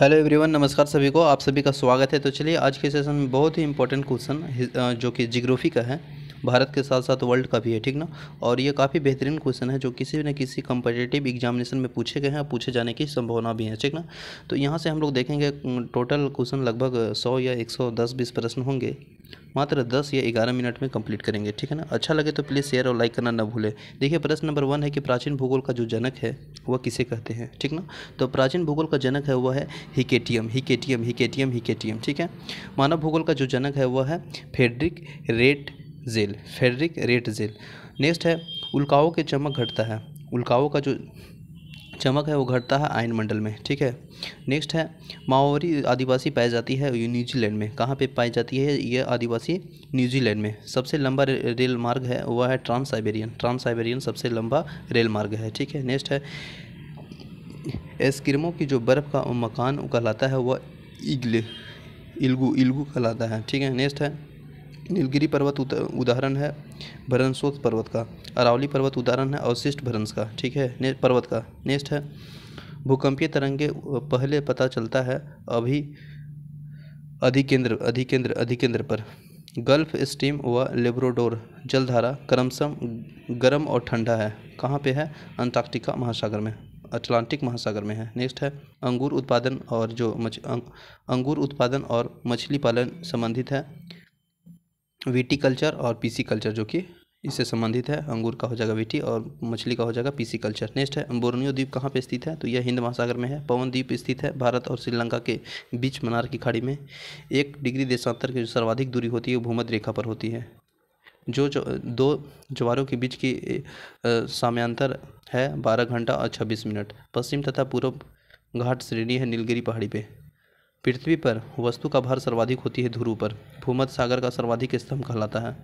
hello everyone नमस्कार सभी को आप सभी का स्वागत है तो चलिए आज के सेशन में बहुत ही इंपॉर्टेंट क्वेश्चन जो कि जिग्राफी का है भारत के साथ साथ वर्ल्ड का भी है ठीक ना और ये काफ़ी बेहतरीन क्वेश्चन है जो किसी न किसी कंपटेटिव एग्जामिनेशन में पूछे गए हैं और पूछे जाने की संभावना भी है ठीक ना तो यहाँ से हम लोग देखेंगे टोटल क्वेश्चन लगभग सौ या एक सौ दस बीस प्रश्न होंगे मात्र दस या ग्यारह मिनट में कंप्लीट करेंगे ठीक है ना अच्छा लगे तो प्लीज़ शेयर और लाइक करना न भूलें देखिए प्रश्न नंबर वन है कि प्राचीन भूगोल का जो जनक है वह किसे कहते हैं ठीक ना तो प्राचीन भूगोल का जनक है वह है हिकेटियम हिकेटियम हिकेटियम हिकेटियम ठीक है मानव भूगोल का जो जनक है वह है Friedrich Ratzel Friedrich Ratzel next है उल्काओं के चमक घटता है उल्काओं का जो चमक है वो घटता है आयन मंडल में ठीक है नेक्स्ट है माओरी आदिवासी पाई जाती है न्यूजीलैंड में कहाँ पे पाई जाती है ये आदिवासी न्यूजीलैंड में सबसे लंबा रेल मार्ग है वह है ट्रांस साइबेरियन ट्रांस साइबेरियन सबसे लंबा रेल मार्ग है ठीक है नेक्स्ट है एस्किरमों की जो बर्फ़ का मकान कहलाता है वह इगले इल्गू इल्गू कहलाता है ठीक है नेक्स्ट है नीलगिरी पर्वत उदाहरण है भरनसोत पर्वत का अरावली पर्वत उदाहरण है अवशिष्ट भरंस का ठीक है ने पर्वत का नेक्स्ट है भूकंपीय तरंगे पहले पता चलता है अभी अधिकेंद्र अधिकेंद्र अधिकेंद्र पर गल्फ स्टीम व लेब्रोडोर जलधारा क्रमशम गर्म और ठंडा है कहाँ पे है अंटार्कटिका महासागर में अटलांटिक महासागर में है नेक्स्ट है अंगूर उत्पादन और जो मछ अंग, अंगूर उत्पादन और मछली पालन संबंधित है वीटी कल्चर और पीसी कल्चर जो कि इससे संबंधित है अंगूर का हो जाएगा वीटी और मछली का हो जाएगा पीसी कल्चर नेक्स्ट है बोर्नियो द्वीप कहाँ पे स्थित है तो यह हिंद महासागर में है पवन द्वीप स्थित है भारत और श्रीलंका के बीच मनार की खाड़ी में एक डिग्री देशांतर की जो सर्वाधिक दूरी होती है भूमध रेखा पर होती है जो जो दो ज्वारों के बीच की साम्यांतर है बारह घंटा और छब्बीस मिनट पश्चिम तथा पूर्व घाट श्रेणी है नीलगिरी पहाड़ी पर पृथ्वी पर वस्तु का भार सर्वाधिक होती है ध्रुव पर भूमध्य सागर का सर्वाधिक स्तंभ कहलाता है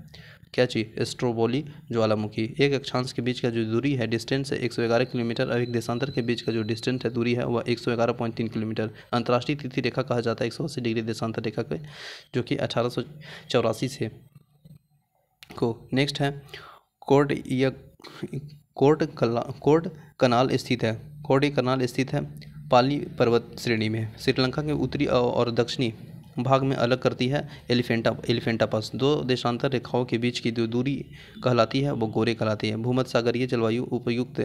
कैची एस्ट्रोबोली ज्वालामुखी एक अक्षांश के बीच का जो दूरी है डिस्टेंस है ग्यारह किलोमीटर और एक देशांतर के बीच का जो डिस्टेंस है दूरी है वह तीन किलोमीटर अंतर्राष्ट्रीय तिथि रेखा कहा जाता है अस्सी डिग्री देशांतर रेखा के जो कि अठारह से को नेक्स्ट है कोर्ट या कोर्ट कला कोर्ट कनाल स्थित है कोर्ट कनाल स्थित है पाली पर्वत श्रेणी में श्रीलंका के उत्तरी और दक्षिणी भाग में अलग करती है एलिफेंटा एलिफेंटा पास दो देशांतर रेखाओं के बीच की जो दूरी कहलाती है वो गोरे कहलाती है भूमध सागरीय जलवायु उपयुक्त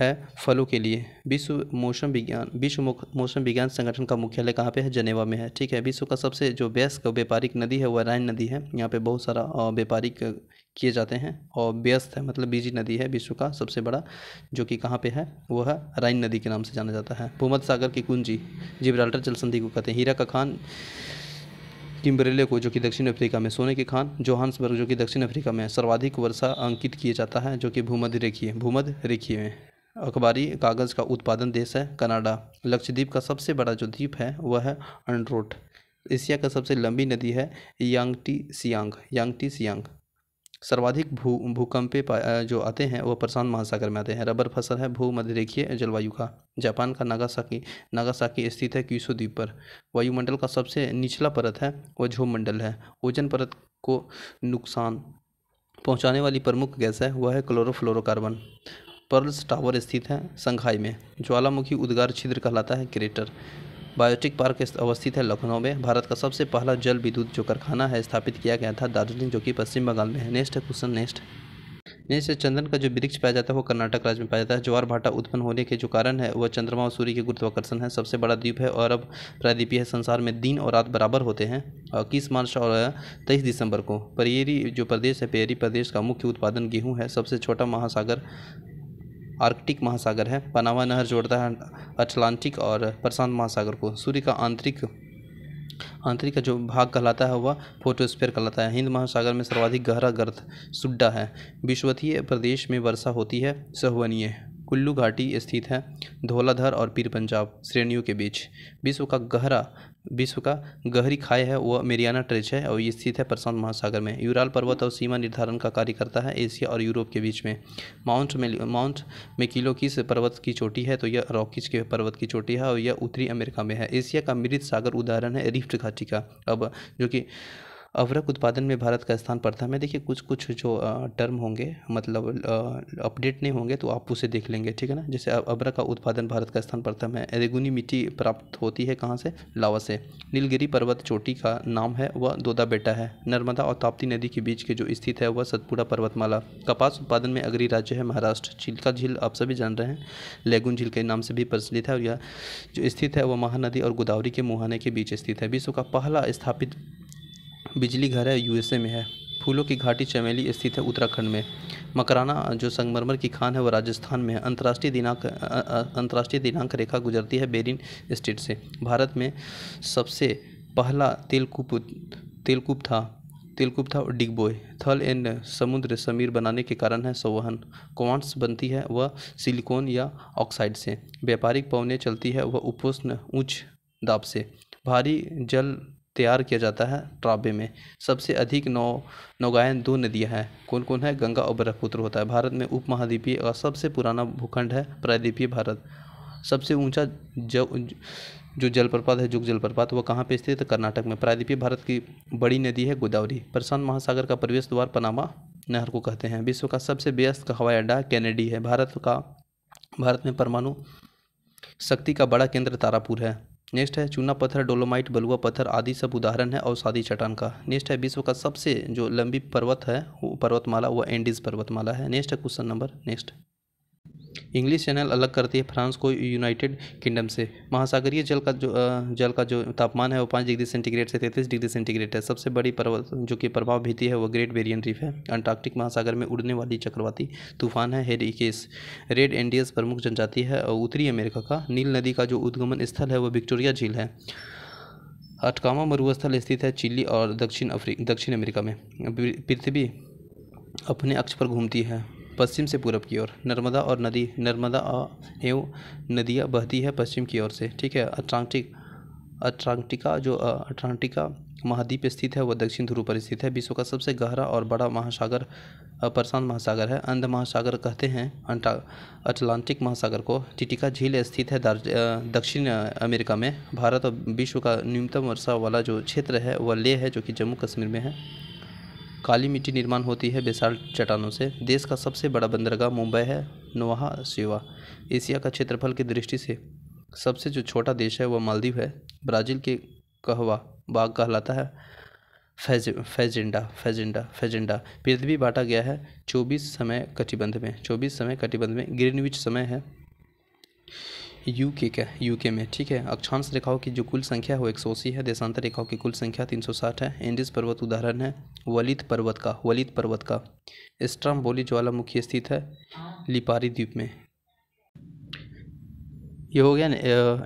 है फलों के लिए विश्व मौसम विज्ञान विश्व मौसम विज्ञान संगठन का मुख्यालय कहाँ पे है जनेवा में है ठीक है विश्व का सबसे जो व्यस्त व्यापारिक नदी है वह राइन नदी है यहाँ पे बहुत सारा व्यापारिक किए जाते हैं और व्यस्त है मतलब बीजी नदी है विश्व का सबसे बड़ा जो कि कहाँ पे है वो है राइन नदी के नाम से जाना जाता है भूमध सागर की कुंजी जिब्राल्टर जल संधि को कहते हैं हीरा का खान किम्बरेले को जो कि दक्षिण अफ्रीका में सोने के खान जोहान्सबर्ग जो कि दक्षिण अफ्रीका में सर्वाधिक वर्षा अंकित किया जाता है जो कि भूमध्य रेखीय भूमध्य रेखीय में अखबारी कागज़ का उत्पादन देश है कनाडा लक्षद्वीप का सबसे बड़ा जो द्वीप है वह है अंड्रोट एशिया का सबसे लंबी नदी है यांगटी सियांग यांगटी सियांग सर्वाधिक भू भूकंपे जो आते हैं वो प्रशांत महासागर में आते हैं रबर फसल है भू मध्य रेखीय जलवायु का जापान का नागासाकी नागासाकी स्थित है क्यूसो द्वीप पर वायुमंडल का सबसे निचला परत है वह झोमंडल है ओजन परत को नुकसान पहुंचाने वाली प्रमुख गैस है वह है क्लोरोफ्लोरोकार्बन पर्ल्स टावर स्थित है संघाई में ज्वालामुखी उद्गार छिद्र कहलाता है क्रेटर बायोटिक पार्क अवस्थित है लखनऊ में भारत का सबसे पहला जल विद्युत जो कारखाना है स्थापित किया गया था दार्जिलिंग जो कि पश्चिम बंगाल में है नेक्स्ट है क्वेश्चन नेक्स्ट नेक्स्ट चंदन का जो वृक्ष पाया जाता है वो कर्नाटक राज्य में पाया जाता है ज्वार भाटा उत्पन्न होने के जो कारण है वह चंद्रमा और सूर्य के गुरुत्वाकर्षण है सबसे बड़ा द्वीप है और अब प्रायद्वीपीय है संसार में दिन और रात बराबर होते हैं इक्कीस मार्च और तेईस दिसंबर को परियेरी जो प्रदेश है पेयरी प्रदेश का मुख्य उत्पादन गेहूँ है सबसे छोटा महासागर आर्कटिक महासागर है पनामा नहर जोड़ता है अटलांटिक और प्रशांत महासागर को सूर्य का आंतरिक आंतरिक का जो भाग कहलाता है वह फोटोस्फेयर कहलाता है हिंद महासागर में सर्वाधिक गहरा गर्त सुड्डा है विश्वतीय प्रदेश में वर्षा होती है सहवनीय कुल्लू घाटी स्थित है धौलाधर और पीर पंजाब श्रेणियों के बीच विश्व का गहरा विश्व का गहरी खाई है वह मेरियाना ट्रेच है और ये स्थित है प्रशांत महासागर में यूराल पर्वत और सीमा निर्धारण का कार्य करता है एशिया और यूरोप के बीच में माउंट मे माउंट मेकिलो किस पर्वत की चोटी है तो यह रॉकीज के पर्वत की चोटी है और यह उत्तरी अमेरिका में है एशिया का मृत सागर उदाहरण है रिफ्ट घाटी का अब जो कि अवरक उत्पादन में भारत का स्थान प्रथम है देखिए कुछ कुछ जो टर्म होंगे मतलब अपडेट नहीं होंगे तो आप उसे देख लेंगे ठीक है ना जैसे अवरक का उत्पादन भारत का स्थान प्रथम है रेगुनी मिट्टी प्राप्त होती है कहाँ से लावा से नीलगिरी पर्वत चोटी का नाम है वह दोदा बेटा है नर्मदा और ताप्ती नदी के बीच के जो स्थित है वह सतपुड़ा पर्वतमाला कपास उत्पादन में अग्री राज्य है महाराष्ट्र चिल्का झील आप सभी जान रहे हैं लेगुन झील के नाम से भी प्रचलित है और यह जो स्थित है वह महानदी और गोदावरी के मुहाने के बीच स्थित है विश्व का पहला स्थापित बिजली घर है यूएसए में है फूलों की घाटी चमेली स्थित है उत्तराखंड में मकराना जो संगमरमर की खान है वह राजस्थान में है अंतर्राष्ट्रीय दिनांक अंतर्राष्ट्रीय दिनांक रेखा गुजरती है बेरिन स्टेट से भारत में सबसे पहला तेलकूप तेलकूप था तेलकूप था और डिगबोय थल एंड समुद्र समीर बनाने के कारण है सोवहन कोवांट्स बनती है वह सिलिकॉन या ऑक्साइड से व्यापारिक पवने चलती है वह उपोष्ण उच्च दाब से भारी जल तैयार किया जाता है ट्राबे में सबसे अधिक नौ नौगायन दो नदियां हैं कौन कौन है गंगा और ब्रह्मपुत्र होता है भारत में उपमहाद्वीपीय और सबसे पुराना भूखंड है प्रायद्वीपीय भारत सबसे ऊंचा जो जलप्रपात है जुग जलप्रपात वह कहाँ पे स्थित है कर्नाटक में प्रायद्वीपीय भारत की बड़ी नदी है गोदावरी प्रशांत महासागर का प्रवेश द्वार पनामा नहर को कहते हैं विश्व का सबसे व्यस्त हवाई अड्डा कैनेडी है भारत का भारत में परमाणु शक्ति का बड़ा केंद्र तारापुर है नेक्स्ट है चूना पत्थर डोलोमाइट बलुआ पत्थर आदि सब उदाहरण है शादी चट्टान का नेक्स्ट है विश्व का सबसे जो लंबी पर्वत है वो पर्वतमाला वो एंडीज पर्वतमाला है नेक्स्ट है question number next English Channel अलग करती है फ्रांस को यूनाइटेड किंगडम से महासागरीय जल का जो जल का जो तापमान है वो पाँच डिग्री सेंटीग्रेड से तैंतीस डिग्री सेंटीग्रेड है सबसे बड़ी पर्वत जो कि प्रभाव भीती है वो ग्रेट बेरियन रीफ है अंटार्कटिक महासागर में उड़ने वाली चक्रवाती तूफान है हेरिकेस रेड एंडियस प्रमुख जनजाति है और उत्तरी अमेरिका का नील नदी का जो उद्गमन स्थल है वो विक्टोरिया झील है अटकामा मरुस्थल स्थित है चिली और दक्षिण अफ्रीका दक्षिण अमेरिका में पृथ्वी अपने अक्ष पर घूमती है पश्चिम से पूरब की ओर नर्मदा और नदी नर्मदा एवं नदियाँ बहती है पश्चिम की ओर से ठीक है अट्रांटिक अट्रांटिका जो अट्रांटिका महाद्वीप स्थित है वह दक्षिण ध्रुव पर स्थित है विश्व का सबसे गहरा और बड़ा महासागर प्रशांत महासागर है अंध महासागर कहते हैं अटलांटिक महासागर को टिटिका झील स्थित है दक्षिण अमेरिका में भारत और विश्व का न्यूनतम वर्षा वाला जो क्षेत्र है वह ले है जो कि जम्मू कश्मीर में है काली मिट्टी निर्माण होती है विशाल चट्टानों से देश का सबसे बड़ा बंदरगाह मुंबई है नोहा शिवा एशिया का क्षेत्रफल की दृष्टि से सबसे जो छोटा देश है वह मालदीव है ब्राज़ील के कहवा बाग कहलाता है फैज फैजेंडा फैजेंडा फैजेंडा पृथ्वी बांटा गया है चौबीस समय कटिबंध में चौबीस समय कटिबंध में ग्रीनविच समय है यू के का के में ठीक है अक्षांश रेखाओं की जो कुल संख्या है वो एक सौ अस्सी है देशांतर रेखाओं की कुल संख्या तीन सौ साठ है एंडिस पर्वत उदाहरण है वलित पर्वत का वलित पर्वत का स्ट्राम बोली ज्वालामुखी स्थित है लिपारी द्वीप में ये हो गया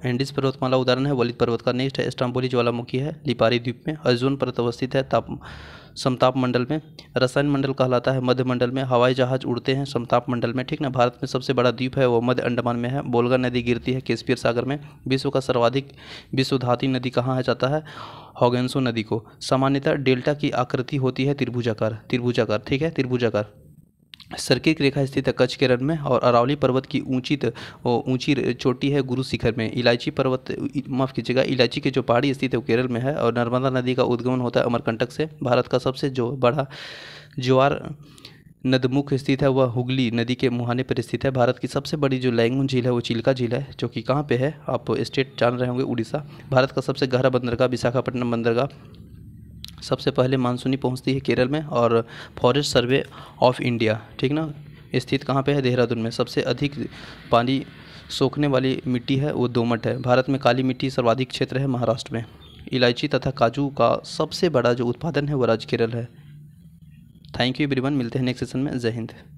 एंडिस पर्वतमाला उदाहरण है वलित पर्वत का नेक्स्ट है स्टाम्बोली ज्वालामुखी है लिपारी द्वीप में अर्जुन पर्वत अवस्थित है ताप समताप मंडल में रसायन मंडल कहलाता है मध्य मंडल में हवाई जहाज उड़ते हैं समताप मंडल में ठीक ना भारत में सबसे बड़ा द्वीप है वो मध्य अंडमान में है बोलगा नदी गिरती है केसपियर सागर में विश्व का सर्वाधिक विश्व धाती नदी कहाँ जाता है हॉगेंसो नदी को सामान्यतः डेल्टा की आकृति होती है त्रिभुजाकार त्रिभुजाकार ठीक है त्रिभुजाकार सर्किट रेखा स्थित है कच्छ के रण में और अरावली पर्वत की ऊंची ऊंची चोटी है गुरु शिखर में इलायची पर्वत माफ़ कीजिएगा इलायची के जो पहाड़ी स्थित है वो केरल में है और नर्मदा नदी का उद्गमन होता है अमरकंटक से भारत का सबसे जो बड़ा ज्वार नदमुख स्थित है वह हुगली नदी के मुहाने पर स्थित है भारत की सबसे बड़ी जो लैंगून झील है वो चिलका झील है जो कि कहाँ पे है आप स्टेट जान रहे होंगे उड़ीसा भारत का सबसे गहरा बंदरगाह विशाखापट्टनम बंदरगाह सबसे पहले मानसूनी पहुंचती है केरल में और फॉरेस्ट सर्वे ऑफ इंडिया ठीक ना स्थित कहाँ पे है देहरादून में सबसे अधिक पानी सोखने वाली मिट्टी है वो दोमट है भारत में काली मिट्टी सर्वाधिक क्षेत्र है महाराष्ट्र में इलायची तथा काजू का सबसे बड़ा जो उत्पादन है वो राज्य केरल है थैंक यू एवरीवन मिलते हैं नेक्स्ट सेशन में जय हिंद